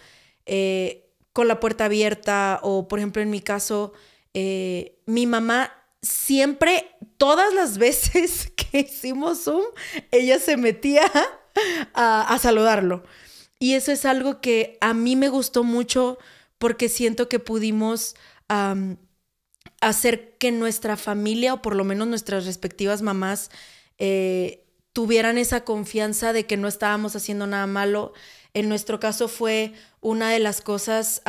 eh, con la puerta abierta, o por ejemplo en mi caso, eh, mi mamá siempre, todas las veces que hicimos Zoom, ella se metía a saludarlo. Y eso es algo que a mí me gustó mucho porque siento que pudimos hacer que nuestra familia o por lo menos nuestras respectivas mamás eh, tuvieran esa confianza de que no estábamos haciendo nada malo. En nuestro caso fue una de las cosas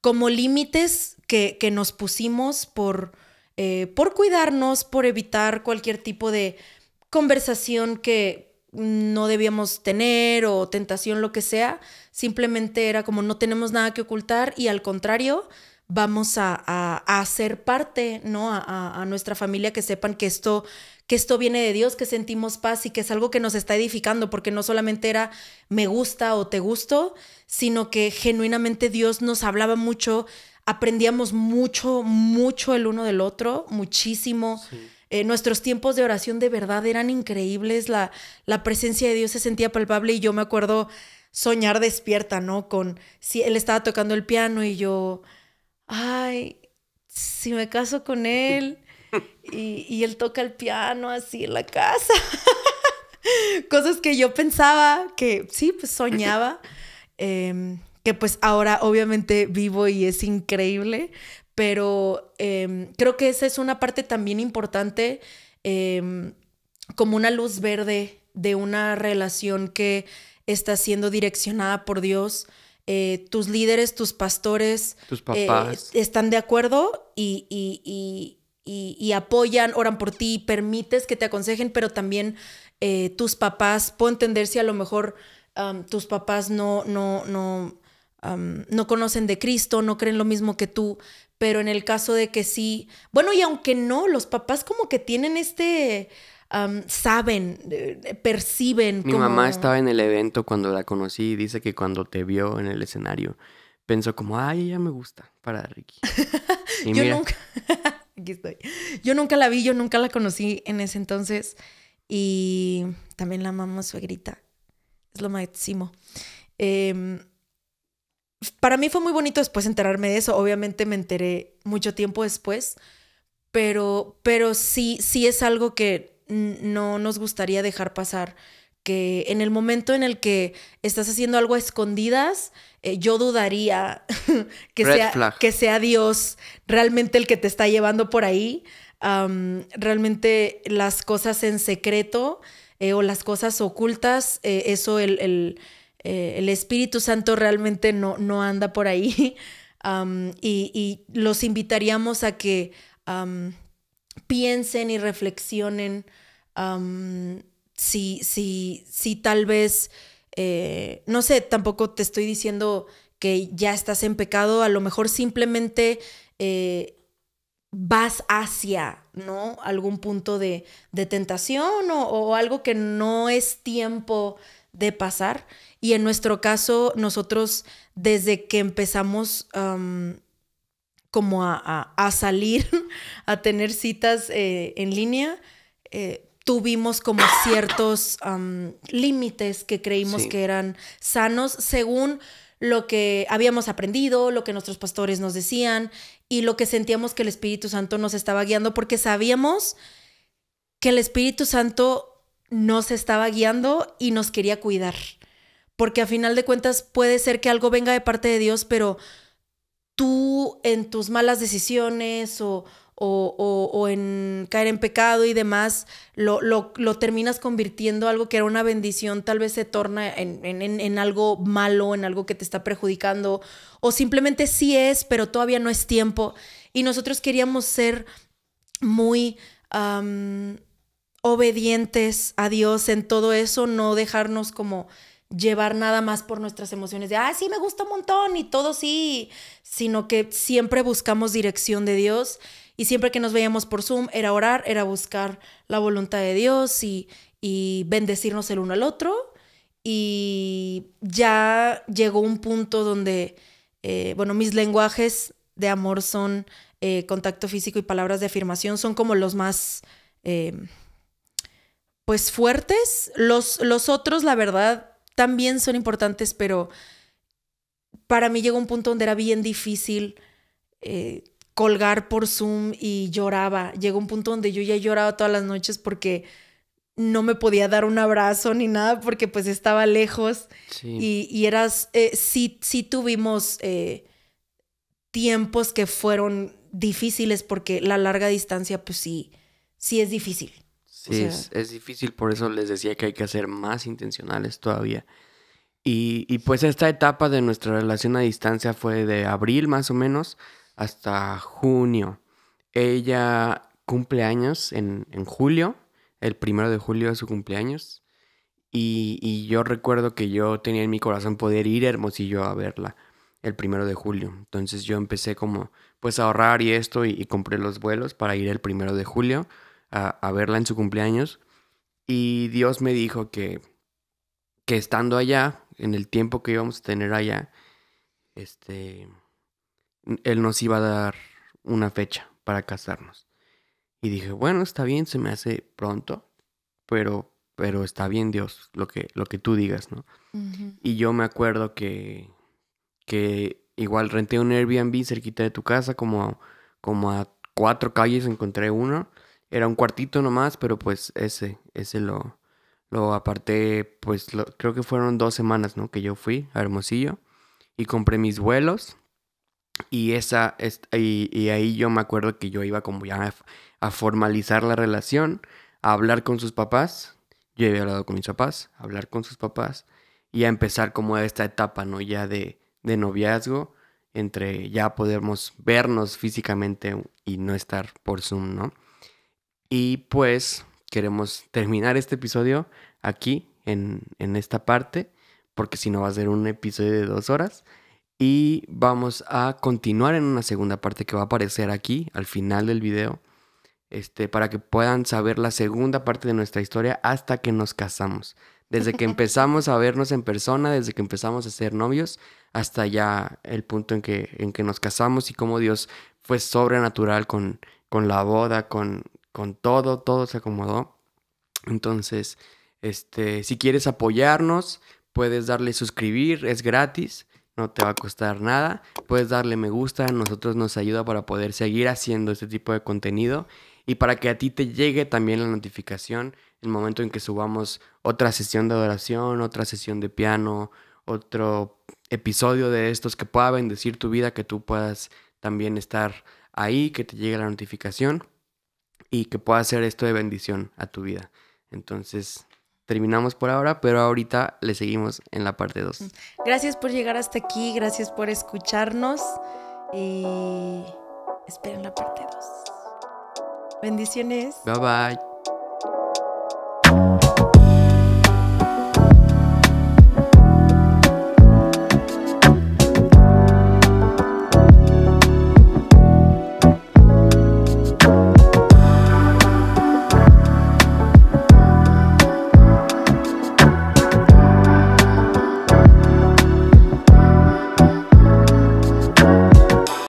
como límites que, nos pusimos por, eh, por cuidarnos, por evitar cualquier tipo de conversación que no debíamos tener o tentación, lo que sea. Simplemente era como no tenemos nada que ocultar y al contrario, vamos a, hacer parte, ¿no? A, a, nuestra familia que sepan que esto, que esto viene de Dios, que sentimos paz y que es algo que nos está edificando, porque no solamente era me gusta o te gusto, sino que genuinamente Dios nos hablaba mucho, aprendíamos mucho, mucho el uno del otro, muchísimo. Eh, nuestros tiempos de oración de verdad eran increíbles, la, presencia de Dios se sentía palpable y yo me acuerdo soñar despierta, ¿no? Con si él estaba tocando el piano y yo, ay, si me caso con él y, él toca el piano así en la casa. Cosas que yo pensaba, que sí, pues soñaba, em, que pues ahora obviamente vivo y es increíble, pero em, creo que esa es una parte también importante, em, como una luz verde de una relación que está siendo direccionada por Dios. Eh, tus líderes, tus pastores, eh, están de acuerdo y, apoyan, oran por ti, permites que te aconsejen, pero también eh, tus papás, puedo entender si a lo mejor tus papás no, no, no, no conocen de Cristo, no creen lo mismo que tú, pero en el caso de que sí, bueno, y aunque no, los papás como que tienen este, saben, eh, eh, perciben. Mi mamá estaba en el evento cuando la conocí y dice que cuando te vio en el escenario, pensó como, ay, ella me gusta para Ricky. yo nunca, aquí estoy, yo nunca la vi, yo nunca la conocí en ese entonces y también la mamá suegrita, es lo máximo. Eh, para mí fue muy bonito después enterarme de eso. Obviamente me enteré mucho tiempo después, pero, pero sí, sí es algo que no nos gustaría dejar pasar. Que en el momento en el que estás haciendo algo a escondidas, eh, yo dudaría que, sea, que sea Dios realmente el que te está llevando por ahí. realmente las cosas en secreto eh, o las cosas ocultas, eh, eso el eh, el Espíritu Santo realmente no, anda por ahí. y, los invitaríamos a que piensen y reflexionen si, tal vez, eh, no sé, tampoco te estoy diciendo que ya estás en pecado, a lo mejor simplemente eh, vas hacia, Algún punto de, tentación o, algo que no es tiempo de pasar. Y en nuestro caso, nosotros desde que empezamos como a, salir, a tener citas eh, en línea, eh, tuvimos como ciertos límites que creímos que eran sanos según lo que habíamos aprendido, lo que nuestros pastores nos decían y lo que sentíamos que el Espíritu Santo nos estaba guiando, porque sabíamos que el Espíritu Santo nos estaba guiando y nos quería cuidar porque a final de cuentas puede ser que algo venga de parte de Dios, pero tú en tus malas decisiones o, en caer en pecado y demás, lo, terminas convirtiendo algo que era una bendición, tal vez se torna en, algo malo, en algo que te está perjudicando, o simplemente sí es, pero todavía no es tiempo. Y nosotros queríamos ser muy... obedientes a Dios en todo eso, no dejarnos como llevar nada más por nuestras emociones de, ah, sí, me gusta un montón y todo sí, sino que siempre buscamos dirección de Dios y siempre que nos veíamos por Zoom era orar, era buscar la voluntad de Dios y, y bendecirnos el uno al otro. Y ya llegó un punto donde, eh, bueno, mis lenguajes de amor son eh, contacto físico y palabras de afirmación, son como los más, eh, pues, fuertes. Los, los otros, la verdad, también son importantes, pero para mí llegó un punto donde era bien difícil eh, colgar por Zoom y lloraba. Llegó un punto donde yo ya lloraba todas las noches porque no me podía dar un abrazo ni nada porque pues estaba lejos y, eras, eh, sí, sí tuvimos eh, tiempos que fueron difíciles porque la larga distancia pues sí, sí es difícil. Sí, es, difícil, por eso les decía que hay que hacer más intencionales todavía. Y, pues esta etapa de nuestra relación a distancia fue de abril más o menos hasta junio. Ella cumple años en, julio, el primero de julio es su cumpleaños. Y, yo recuerdo que yo tenía en mi corazón poder ir Hermosillo a verla el primero de julio. Entonces yo empecé como pues a ahorrar y esto y compré los vuelos para ir el primero de julio a, verla en su cumpleaños. Y Dios me dijo que, que estando allá, en el tiempo que íbamos a tener allá, este, él nos iba a dar una fecha para casarnos. Y dije, bueno, está bien, se me hace pronto, pero, pero está bien Dios, lo que, lo que tú digas, ¿no? Y yo me acuerdo que, que igual renté un Airbnb cerquita de tu casa, como, como a cuatro calles encontré uno, era un cuartito nomás, pero pues ese, ese lo, lo aparté, pues creo que fueron dos semanas, ¿no? Que yo fui a Hermosillo y compré mis vuelos. Y, esa, y, ahí yo me acuerdo que yo iba como ya a, formalizar la relación, a hablar con sus papás. Yo había hablado con mis papás, hablar con sus papás y a empezar como esta etapa, ¿no? Ya de, de noviazgo, entre ya podemos vernos físicamente y no estar por Zoom, ¿no? Y pues queremos terminar este episodio aquí, en, esta parte, porque si no va a ser un episodio de dos horas. Y vamos a continuar en una segunda parte que va a aparecer aquí, al final del video, este, para que puedan saber la segunda parte de nuestra historia hasta que nos casamos. Desde que empezamos a vernos en persona, desde que empezamos a ser novios, hasta ya el punto en que, en que nos casamos y cómo Dios fue sobrenatural con, con la boda, con, con todo, todo se acomodó. Entonces, este, si quieres apoyarnos, puedes darle suscribir, es gratis, no te va a costar nada. Puedes darle me gusta, a nosotros nos ayuda para poder seguir haciendo este tipo de contenido y para que a ti te llegue también la notificación el momento en que subamos otra sesión de adoración, otra sesión de piano, otro episodio de estos que pueda bendecir tu vida, que tú puedas también estar ahí, que te llegue la notificación y que pueda ser esto de bendición a tu vida. Entonces, terminamos por ahora, pero ahorita le seguimos en la parte 2. Gracias por llegar hasta aquí, gracias por escucharnos y esperen la parte 2. Bendiciones. Bye bye.